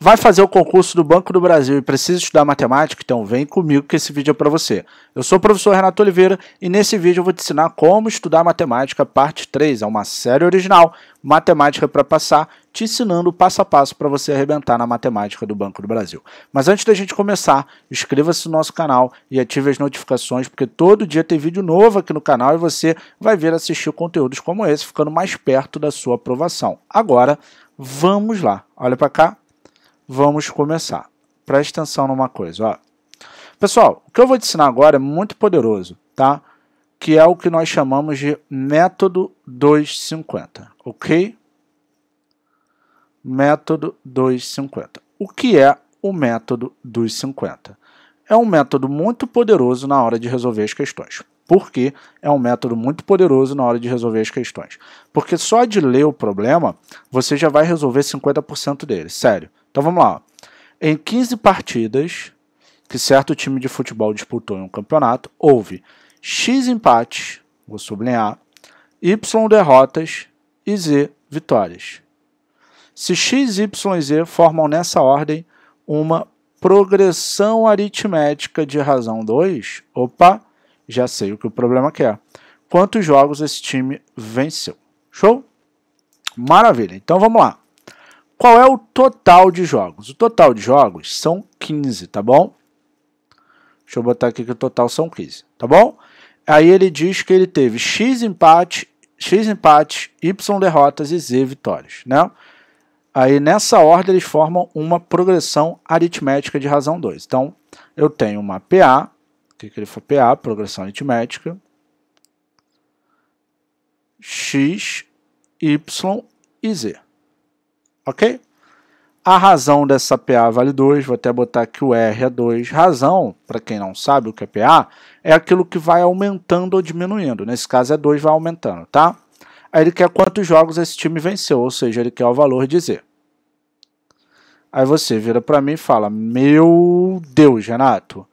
Vai fazer o concurso do Banco do Brasil e precisa estudar matemática? Então vem comigo que esse vídeo é para você. Eu sou o professor Renato Oliveira e nesse vídeo eu vou te ensinar como estudar matemática parte 3, é uma série original, matemática para passar, te ensinando passo a passo para você arrebentar na matemática do Banco do Brasil. Mas antes da gente começar, inscreva-se no nosso canal e ative as notificações, porque todo dia tem vídeo novo aqui no canal e você vai ver assistir conteúdos como esse, ficando mais perto da sua aprovação. Agora, vamos lá. Olha para cá vamos começar. Presta atenção numa coisa, ó. Pessoal, o que eu vou te ensinar agora é muito poderoso, tá? Que é o que nós chamamos de método 250, ok? Método 250. O que é o método 250? É um método muito poderoso na hora de resolver as questões. Por que é um método muito poderoso na hora de resolver as questões? Porque só de ler o problema, você já vai resolver 50% dele, sério. Então vamos lá. Em 15 partidas que certo time de futebol disputou em um campeonato, houve X empates, vou sublinhar, Y derrotas e Z vitórias. Se X, Y e Z formam nessa ordem uma progressão aritmética de razão 2, opa, já sei o que o problema quer. É. Quantos jogos esse time venceu? Show? Maravilha. Então vamos lá. Qual é o total de jogos? O total de jogos são 15, tá bom? Deixa eu botar aqui que o total são 15, tá bom? Aí ele diz que ele teve X empate, X empate, Y derrotas e Z vitórias, né? Aí nessa ordem eles formam uma progressão aritmética de razão 2. Então eu tenho uma PA, que ele foi PA, progressão aritmética, X, Y e Z. Ok? A razão dessa PA vale 2, vou até botar que o R é 2. Razão, para quem não sabe o que é PA, é aquilo que vai aumentando ou diminuindo. Nesse caso é 2, vai aumentando, tá? Aí ele quer quantos jogos esse time venceu, ou seja, ele quer o valor de Z. Aí você vira para mim e fala: Meu Deus, Renato,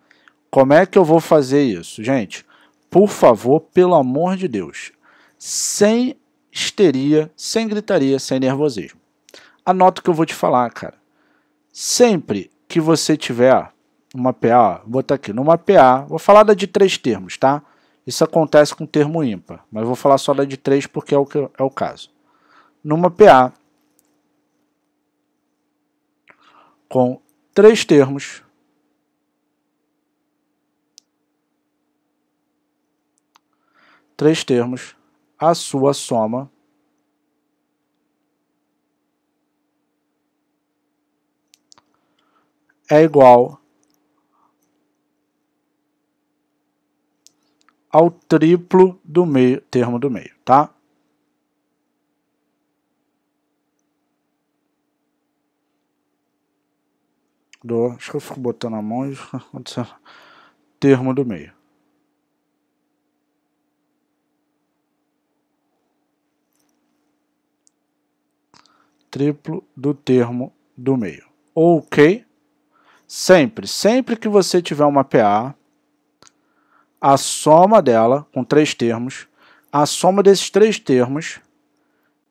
como é que eu vou fazer isso? Gente, por favor, pelo amor de Deus, sem histeria, sem gritaria, sem nervosismo anota o que eu vou te falar, cara. Sempre que você tiver uma PA, ó, vou botar tá aqui, numa PA, vou falar da de três termos, tá? Isso acontece com termo ímpar, mas vou falar só da de três porque é o, que é o caso. Numa PA com três termos, três termos, a sua soma é igual ao triplo do meio, termo do meio, tá? Do, acho que eu fico botando a mão e termo do meio. Triplo do termo do meio. Ok. Sempre, sempre que você tiver uma PA, a soma dela, com três termos, a soma desses três termos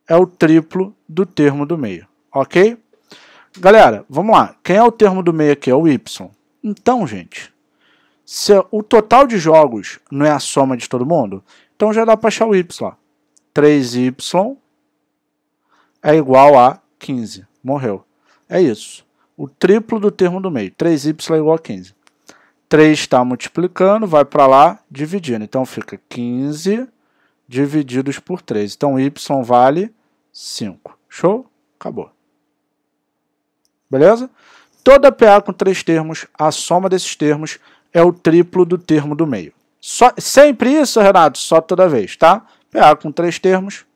é o triplo do termo do meio, ok? Galera, vamos lá. Quem é o termo do meio aqui? É o Y. Então, gente, se o total de jogos não é a soma de todo mundo, então já dá para achar o Y. 3Y é igual a 15. Morreu. É isso o triplo do termo do meio. 3y é igual a 15. 3 está multiplicando, vai para lá, dividindo. Então fica 15 divididos por 3. Então y vale 5. Show? Acabou. Beleza? Toda PA com três termos, a soma desses termos é o triplo do termo do meio. Só, sempre isso, Renato? Só toda vez, tá? PA com três termos,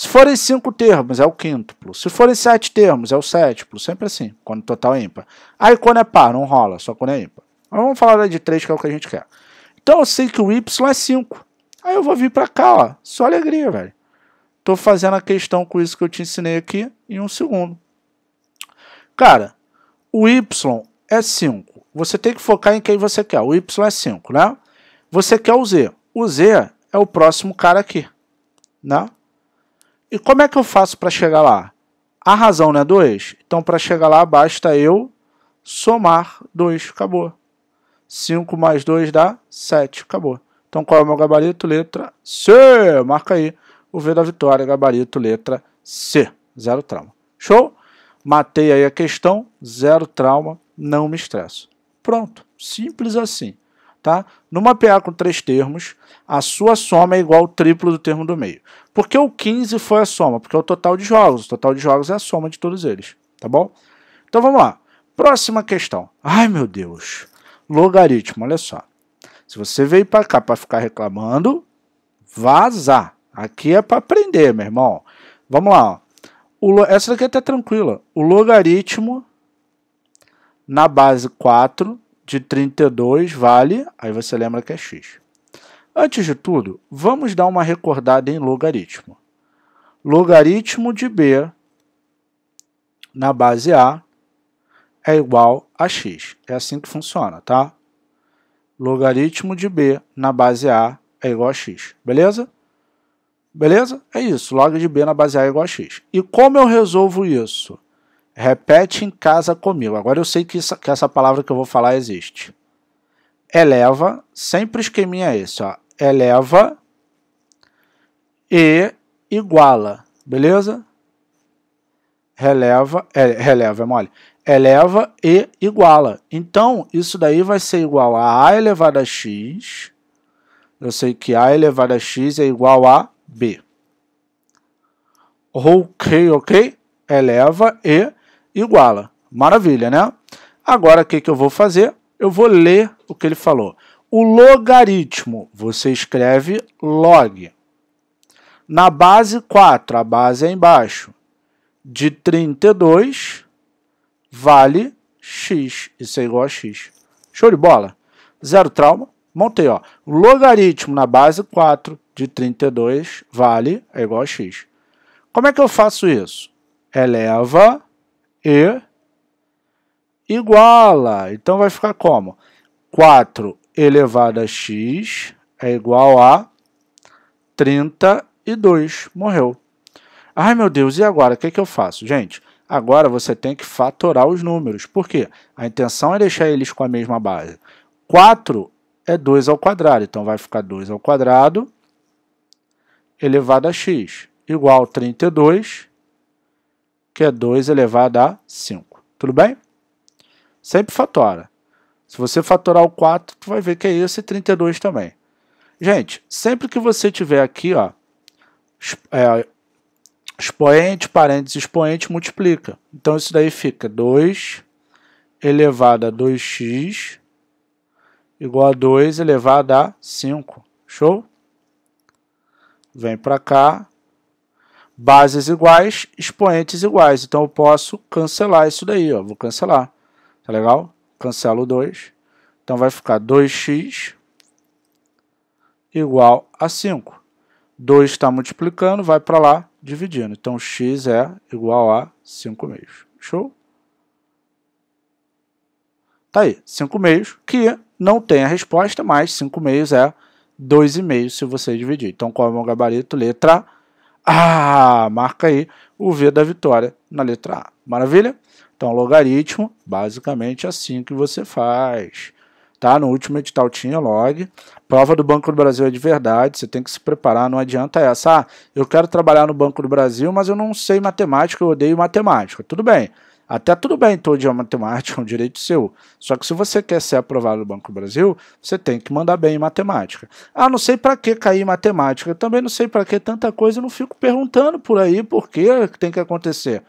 se forem cinco termos, é o quíntuplo. Se forem sete termos, é o sétiplo. Sempre assim, quando total é ímpar. Aí quando é par, não rola, só quando é ímpar. Mas então, vamos falar de três, que é o que a gente quer. Então eu sei que o y é 5. Aí eu vou vir para cá, ó. Só alegria, velho. Tô fazendo a questão com isso que eu te ensinei aqui em um segundo. Cara, o y é 5. Você tem que focar em quem você quer. O y é 5, né? Você quer o z. O z é o próximo cara aqui, né? E como é que eu faço para chegar lá? A razão não é 2? Então, para chegar lá, basta eu somar 2. Acabou. 5 mais 2 dá 7. Acabou. Então, qual é o meu gabarito? Letra C. Marca aí o V da vitória. Gabarito, letra C. Zero trauma. Show? Matei aí a questão. Zero trauma. Não me estresso. Pronto. Simples assim. Tá? Numa PA com três termos, a sua soma é igual ao triplo do termo do meio. Por que o 15 foi a soma? Porque é o total de jogos. O total de jogos é a soma de todos eles, tá bom? Então vamos lá. Próxima questão. Ai, meu Deus. Logaritmo, olha só. Se você veio para cá para ficar reclamando, vaza. Aqui é para aprender, meu irmão. Vamos lá. Ó. essa daqui é até tranquila. O logaritmo na base 4 de 32 vale... Aí você lembra que é x. Antes de tudo, vamos dar uma recordada em logaritmo. Logaritmo de b na base a é igual a x. É assim que funciona, tá? Logaritmo de b na base a é igual a x, beleza? Beleza? É isso, log de b na base a é igual a x. E como eu resolvo isso? Repete em casa comigo. Agora eu sei que essa, que essa palavra que eu vou falar existe eleva, sempre o esqueminha é esse, ó, eleva e iguala, beleza? Releva, é, releva, é mole. Eleva e iguala. Então, isso daí vai ser igual a a elevado a x. Eu sei que a elevado a x é igual a b. Ok, ok? Eleva e iguala. Maravilha, né? Agora, o que, que eu vou fazer? Eu vou ler o que ele falou. O logaritmo, você escreve log. Na base 4, a base é embaixo, de 32 vale x. Isso é igual a x. Show de bola. Zero trauma. Montei, ó. O logaritmo na base 4 de 32 vale é igual a x. Como é que eu faço isso? Eleva e iguala. Então vai ficar como? 4 elevado a x é igual a 32. Morreu. Ai, meu Deus, e agora? O que, é que eu faço? Gente, agora você tem que fatorar os números. Por quê? A intenção é deixar eles com a mesma base. 4 é 2 ao quadrado, então vai ficar 2 ao quadrado elevado a x, igual a 32, que é 2 elevado a 5. Tudo bem? Sempre fatora. Se você fatorar o 4, tu vai ver que é esse 32 também. Gente, sempre que você tiver aqui, ó, é, expoente, parênteses, expoente, multiplica. Então, isso daí fica 2 elevado a 2x igual a 2 elevado a 5. Show? Vem para cá. Bases iguais, expoentes iguais. Então, eu posso cancelar isso daí. Ó. Vou cancelar. Tá legal? cancela o 2. Então vai ficar 2x igual a 5. 2 está multiplicando, vai para lá dividindo. Então x é igual a 5 meios. Show? Tá aí, 5 meios, que não tem a resposta, mas 5 meios é 2,5 se você dividir. Então qual é o meu gabarito? Letra A. Ah, marca aí o V da vitória na letra A. Maravilha? Então, logaritmo, basicamente é assim que você faz. Tá? No último edital tinha log. Prova do Banco do Brasil é de verdade, você tem que se preparar, não adianta essa. Ah, eu quero trabalhar no Banco do Brasil, mas eu não sei matemática, eu odeio matemática. Tudo bem. Até tudo bem todo dia matemática, é um direito seu. Só que se você quer ser aprovado no Banco do Brasil, você tem que mandar bem em matemática. Ah, não sei para que cair em matemática, eu também não sei para que tanta coisa, Eu não fico perguntando por aí por que tem que acontecer.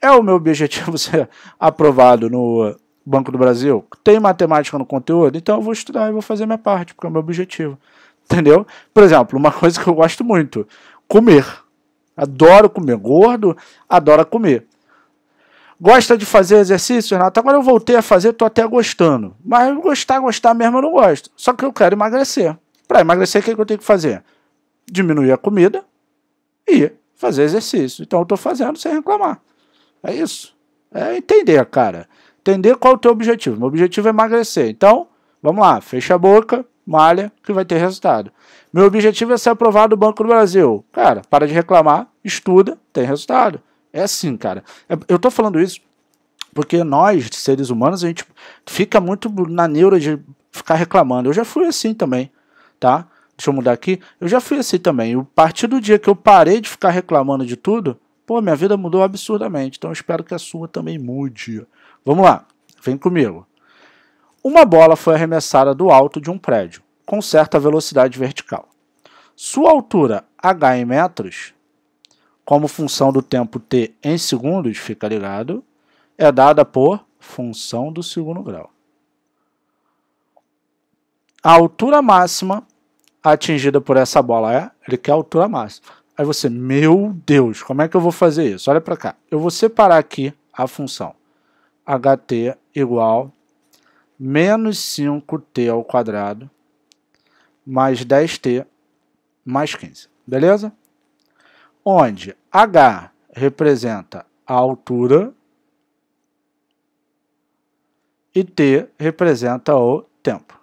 É o meu objetivo ser aprovado no Banco do Brasil? Tem matemática no conteúdo? Então eu vou estudar e vou fazer minha parte, porque é o meu objetivo. Entendeu? Por exemplo, uma coisa que eu gosto muito: comer. Adoro comer. Gordo, adora comer. Gosta de fazer exercício, Renato? Agora eu voltei a fazer, estou até gostando. Mas gostar, gostar mesmo eu não gosto. Só que eu quero emagrecer. Para emagrecer, o que, é que eu tenho que fazer? Diminuir a comida e fazer exercício. Então eu estou fazendo sem reclamar. É isso. É entender, cara. Entender qual é o teu objetivo. Meu objetivo é emagrecer. Então, vamos lá, fecha a boca, malha, que vai ter resultado. Meu objetivo é ser aprovado do Banco do Brasil. Cara, para de reclamar, estuda, tem resultado. É assim, cara. É, eu tô falando isso porque nós, seres humanos, a gente fica muito na neura de ficar reclamando. Eu já fui assim também, tá? Deixa eu mudar aqui. Eu já fui assim também. A partir do dia que eu parei de ficar reclamando de tudo, Pô, minha vida mudou absurdamente, então eu espero que a sua também mude. Vamos lá, vem comigo. Uma bola foi arremessada do alto de um prédio, com certa velocidade vertical. Sua altura, h em metros, como função do tempo t em segundos, fica ligado, é dada por função do segundo grau. A altura máxima atingida por essa bola é, ele quer a altura máxima Aí você, meu Deus, como é que eu vou fazer isso? Olha para cá. Eu vou separar aqui a função ht igual menos 5t ao quadrado mais 10t mais 15. Beleza? Onde h representa a altura e t representa o tempo.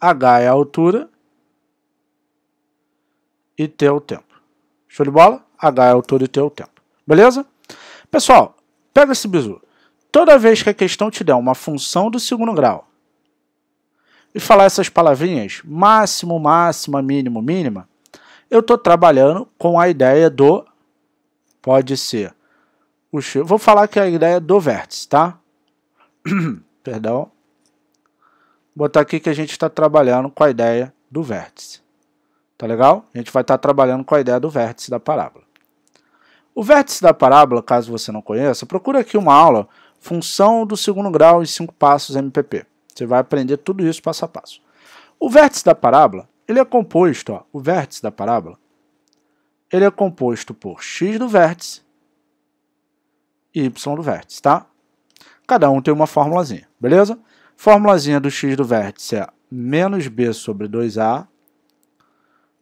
h é a altura e teu tempo. Show de bola? H é o todo e teu tempo. Beleza? Pessoal, pega esse bizu. Toda vez que a questão te der uma função do segundo grau e falar essas palavrinhas, máximo, máxima, mínimo, mínima, eu estou trabalhando com a ideia do. Pode ser. O, vou falar que é a ideia do vértice, tá? Perdão. Vou botar aqui que a gente está trabalhando com a ideia do vértice. Tá legal? A gente vai estar tá trabalhando com a ideia do vértice da parábola. O vértice da parábola, caso você não conheça, procura aqui uma aula Função do segundo grau e cinco passos MPP. Você vai aprender tudo isso passo a passo. O vértice da parábola, ele é composto, ó, o vértice da parábola, ele é composto por x do vértice e y do vértice, tá? Cada um tem uma formulazinha, beleza? Formulazinha do x do vértice é menos b sobre 2a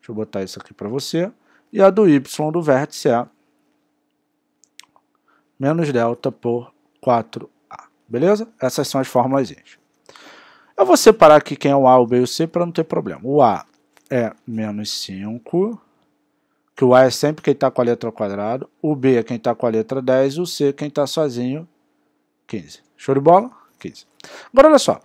Deixa eu botar isso aqui para você. E a do y do vértice é menos delta por 4a. Beleza? Essas são as fórmulas. Eu vou separar aqui quem é o A, o B e o C para não ter problema. O A é menos 5, que o A é sempre quem está com a letra ao quadrado, o B é quem está com a letra 10 e o C é quem está sozinho, 15. Show de bola? 15. Agora olha só.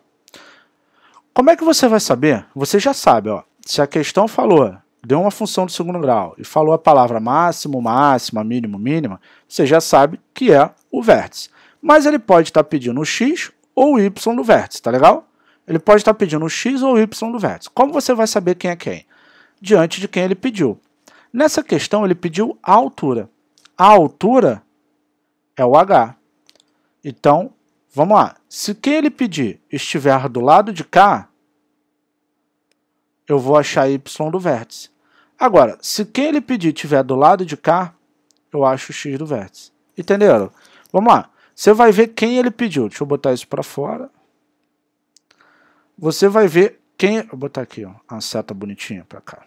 Como é que você vai saber? Você já sabe, ó. Se a questão falou deu uma função de segundo grau e falou a palavra máximo, máxima, mínimo, mínima, você já sabe que é o vértice. Mas ele pode estar tá pedindo o x ou o y do vértice, tá legal? Ele pode estar tá pedindo o x ou o y do vértice. Como você vai saber quem é quem? Diante de quem ele pediu. Nessa questão, ele pediu a altura. A altura é o h. Então, vamos lá. Se quem ele pedir estiver do lado de cá, eu vou achar y do vértice. Agora, se quem ele pedir estiver do lado de cá, eu acho o x do vértice. Entenderam? Vamos lá. Você vai ver quem ele pediu. Deixa eu botar isso para fora. Você vai ver quem... Vou botar aqui ó, a seta bonitinha para cá.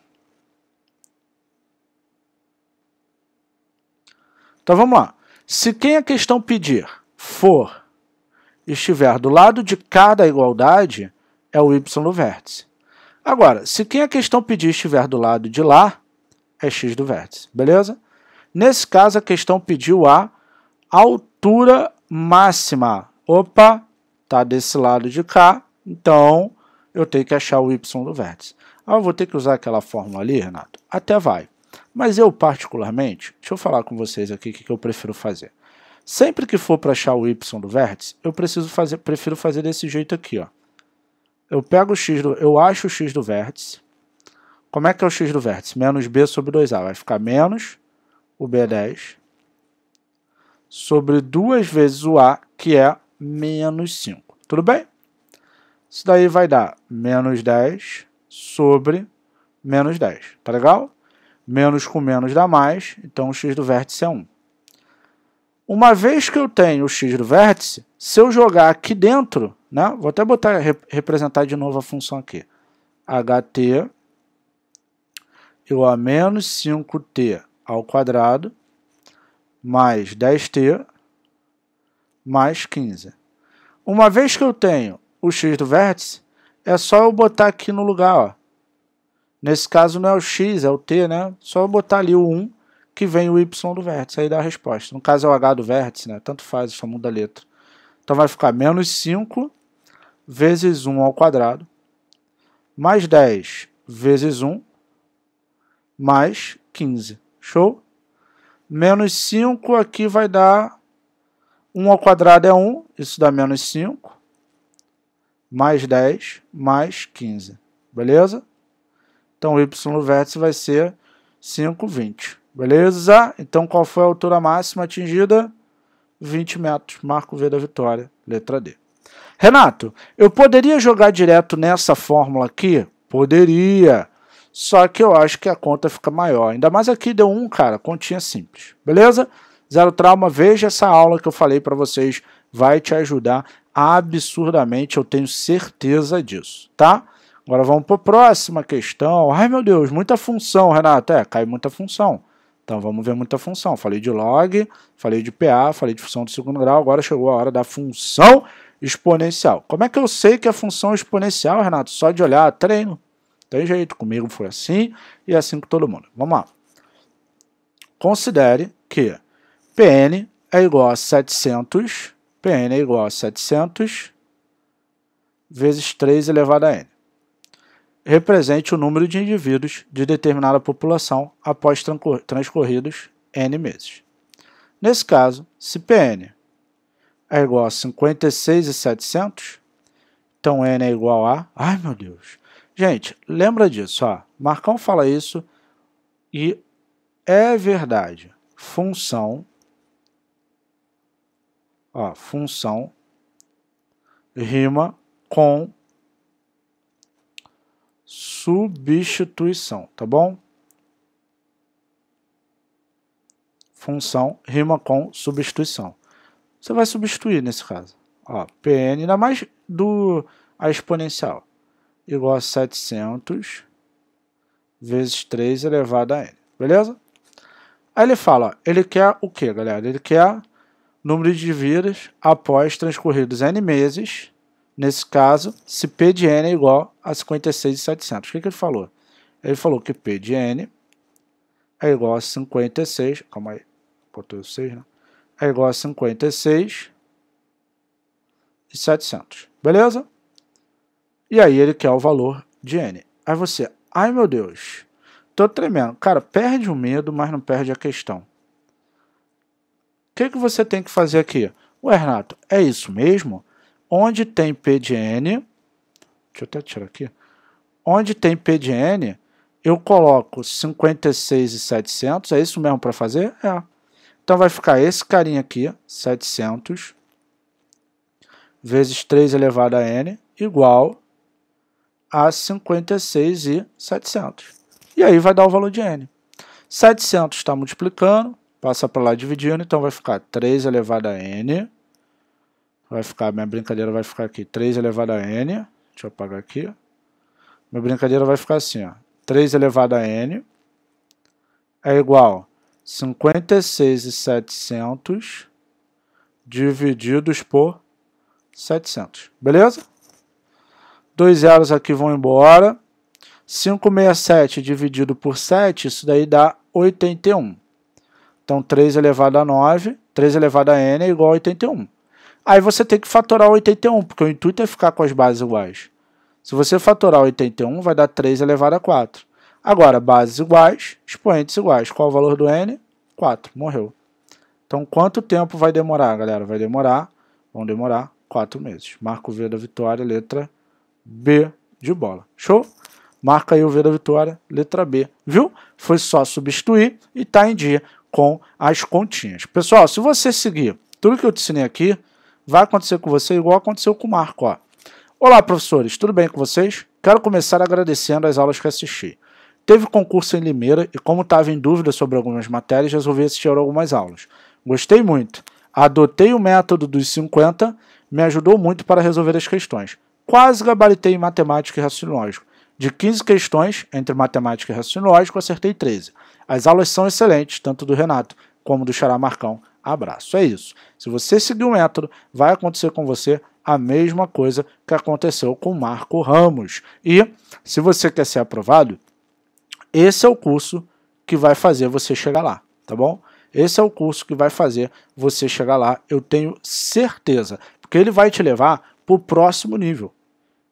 Então vamos lá. Se quem a questão pedir for estiver do lado de cada igualdade, é o y do vértice. Agora, se quem a questão pedir estiver do lado de lá, é x do vértice, beleza? Nesse caso, a questão pediu a altura máxima. Opa, está desse lado de cá, então eu tenho que achar o y do vértice. Ah, eu vou ter que usar aquela fórmula ali, Renato? Até vai. Mas eu, particularmente, deixa eu falar com vocês aqui o que, que eu prefiro fazer. Sempre que for para achar o y do vértice, eu preciso fazer, prefiro fazer desse jeito aqui, ó. Eu pego o x, do, eu acho o x do vértice. Como é que é o x do vértice? Menos b sobre 2a. Vai ficar menos o b10 sobre 2 vezes o a, que é menos 5. Tudo bem? Isso daí vai dar menos 10 sobre menos 10. Tá legal? Menos com menos dá mais, então o x do vértice é 1. Uma vez que eu tenho o x do vértice, se eu jogar aqui dentro, né? Vou até botar, representar de novo a função aqui. ht igual a menos 5t ao quadrado mais 10t mais 15. Uma vez que eu tenho o x do vértice, é só eu botar aqui no lugar. Ó. Nesse caso não é o x, é o t, né? Só eu botar ali o 1 que vem o y do vértice, aí dá a resposta. No caso é o h do vértice, né? Tanto faz, só muda a letra. Então vai ficar menos 5 vezes 1 ao quadrado, mais 10 vezes 1, mais 15. Show? Menos 5 aqui vai dar 1 ao quadrado é 1, isso dá menos 5, mais 10, mais 15. Beleza? Então, o y no vértice vai ser 5, 20. Beleza? Então, qual foi a altura máxima atingida? 20 metros. Marco V da vitória, letra D. Renato, eu poderia jogar direto nessa fórmula aqui? Poderia. Só que eu acho que a conta fica maior. Ainda mais aqui deu um, cara, continha simples. Beleza? Zero Trauma, veja essa aula que eu falei para vocês. Vai te ajudar absurdamente, eu tenho certeza disso, tá? Agora vamos para a próxima questão. Ai, meu Deus, muita função, Renato. É, cai muita função. Então vamos ver muita função. Falei de log, falei de PA, falei de função do segundo grau, agora chegou a hora da função exponencial. Como é que eu sei que a é função exponencial, Renato? Só de olhar, treino. Tem jeito, comigo foi assim e é assim com todo mundo. Vamos lá. Considere que Pn é igual a 700, Pn é igual a 700 vezes 3 elevado a n. Represente o número de indivíduos de determinada população após transcorridos n meses. Nesse caso, se Pn é igual a 56,700. Então, N é igual a... Ai, meu Deus. Gente, lembra disso. Ó. Marcão fala isso e é verdade. Função... Ó, função rima com substituição, tá bom? Função rima com substituição você vai substituir nesse caso. Ó, Pn, ainda mais do, a exponencial, igual a 700 vezes 3 elevado a n. Beleza? Aí ele fala, ó, ele quer o que, galera? Ele quer número de vírus após transcorridos n meses. Nesse caso, se p de n é igual a 56,700. O que, que ele falou? Ele falou que p de n é igual a 56, calma aí, botou 6, né? é igual a e 700. Beleza? E aí ele quer o valor de N. Aí você, ai meu Deus, tô tremendo. Cara, perde o medo, mas não perde a questão. O que, que você tem que fazer aqui? Ué, Renato, é isso mesmo? Onde tem P de N, deixa eu até tirar aqui, onde tem P de N, eu coloco e 700, é isso mesmo para fazer? É. Então vai ficar esse carinha aqui, 700, vezes 3 elevado a n, igual a 56,700. E aí vai dar o valor de n. 700 está multiplicando, passa para lá dividindo, então vai ficar 3 elevado a n. Vai ficar, minha brincadeira vai ficar aqui, 3 elevado a n. Deixa eu apagar aqui. Minha brincadeira vai ficar assim, ó. 3 elevado a n é igual 56 e 700 divididos por 700. Beleza? Dois zeros aqui vão embora. 567 dividido por 7, isso daí dá 81. Então, 3 elevado a 9, 3 elevado a n é igual a 81. Aí você tem que fatorar 81, porque o intuito é ficar com as bases iguais. Se você fatorar 81, vai dar 3 elevado a 4. Agora, bases iguais, expoentes iguais. Qual o valor do n? 4. Morreu. Então, quanto tempo vai demorar, galera? Vai demorar, vão demorar 4 meses. Marca o V da vitória, letra B de bola. Show? Marca aí o V da vitória, letra B. Viu? Foi só substituir e tá em dia com as continhas. Pessoal, se você seguir tudo que eu te ensinei aqui, vai acontecer com você igual aconteceu com o Marco. Ó. Olá, professores, tudo bem com vocês? Quero começar agradecendo as aulas que assisti. Teve concurso em Limeira e, como estava em dúvida sobre algumas matérias, resolvi assistir algumas aulas. Gostei muito. Adotei o método dos 50, me ajudou muito para resolver as questões. Quase gabaritei em matemática e raciocínio lógico. De 15 questões, entre matemática e raciocínio lógico, acertei 13. As aulas são excelentes, tanto do Renato como do Xará Marcão. Abraço. É isso. Se você seguir o método, vai acontecer com você a mesma coisa que aconteceu com Marco Ramos. E, se você quer ser aprovado, esse é o curso que vai fazer você chegar lá, tá bom? Esse é o curso que vai fazer você chegar lá, eu tenho certeza, porque ele vai te levar para o próximo nível,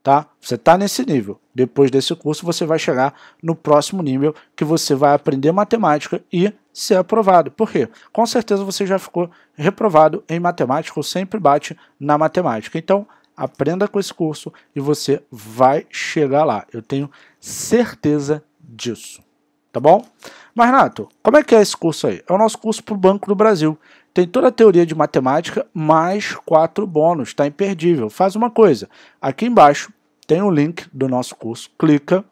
tá? Você está nesse nível. Depois desse curso, você vai chegar no próximo nível que você vai aprender matemática e ser aprovado. Por quê? Com certeza você já ficou reprovado em matemática ou sempre bate na matemática. Então, aprenda com esse curso e você vai chegar lá. Eu tenho certeza disso, tá bom? Mas, Renato, como é que é esse curso aí? É o nosso curso para o Banco do Brasil. Tem toda a teoria de matemática, mais quatro bônus, tá imperdível. Faz uma coisa, aqui embaixo tem o um link do nosso curso, clica,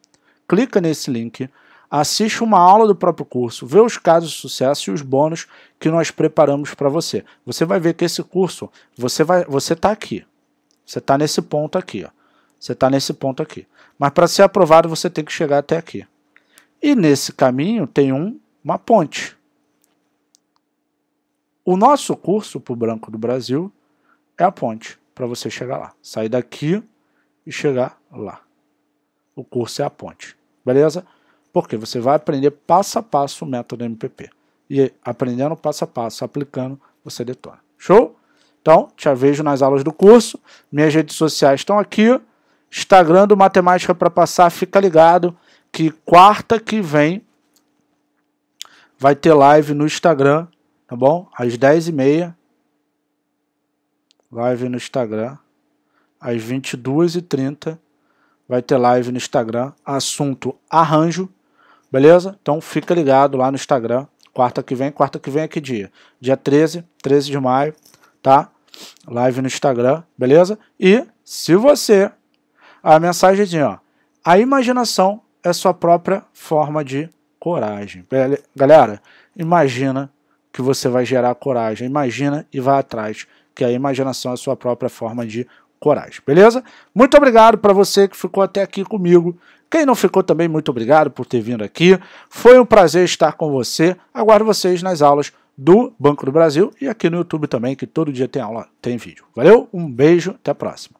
clica nesse link, assiste uma aula do próprio curso, vê os casos de sucesso e os bônus que nós preparamos para você. Você vai ver que esse curso, você vai, você está aqui, você está nesse ponto aqui, ó. Você está nesse ponto aqui. Mas para ser aprovado, você tem que chegar até aqui. E nesse caminho tem um, uma ponte. O nosso curso para o Branco do Brasil é a ponte para você chegar lá. Sair daqui e chegar lá. O curso é a ponte. Beleza? Porque você vai aprender passo a passo o método MPP. E aprendendo passo a passo, aplicando, você detona. Show? Então, te vejo nas aulas do curso. Minhas redes sociais estão aqui. Instagram do Matemática para Passar, fica ligado que quarta que vem vai ter live no Instagram, tá bom? Às 10h30. Live no Instagram. Às 22h30 vai ter live no Instagram. Assunto arranjo, beleza? Então fica ligado lá no Instagram. Quarta que vem, quarta que vem é que dia? Dia 13, 13 de maio, tá? Live no Instagram, beleza? E se você. A mensagem é assim, ó. A imaginação é sua própria forma de coragem. Galera, imagina que você vai gerar coragem. Imagina e vá atrás, que a imaginação é a sua própria forma de coragem. Beleza? Muito obrigado para você que ficou até aqui comigo. Quem não ficou também, muito obrigado por ter vindo aqui. Foi um prazer estar com você. Aguardo vocês nas aulas do Banco do Brasil e aqui no YouTube também, que todo dia tem aula, tem vídeo. Valeu, um beijo, até a próxima.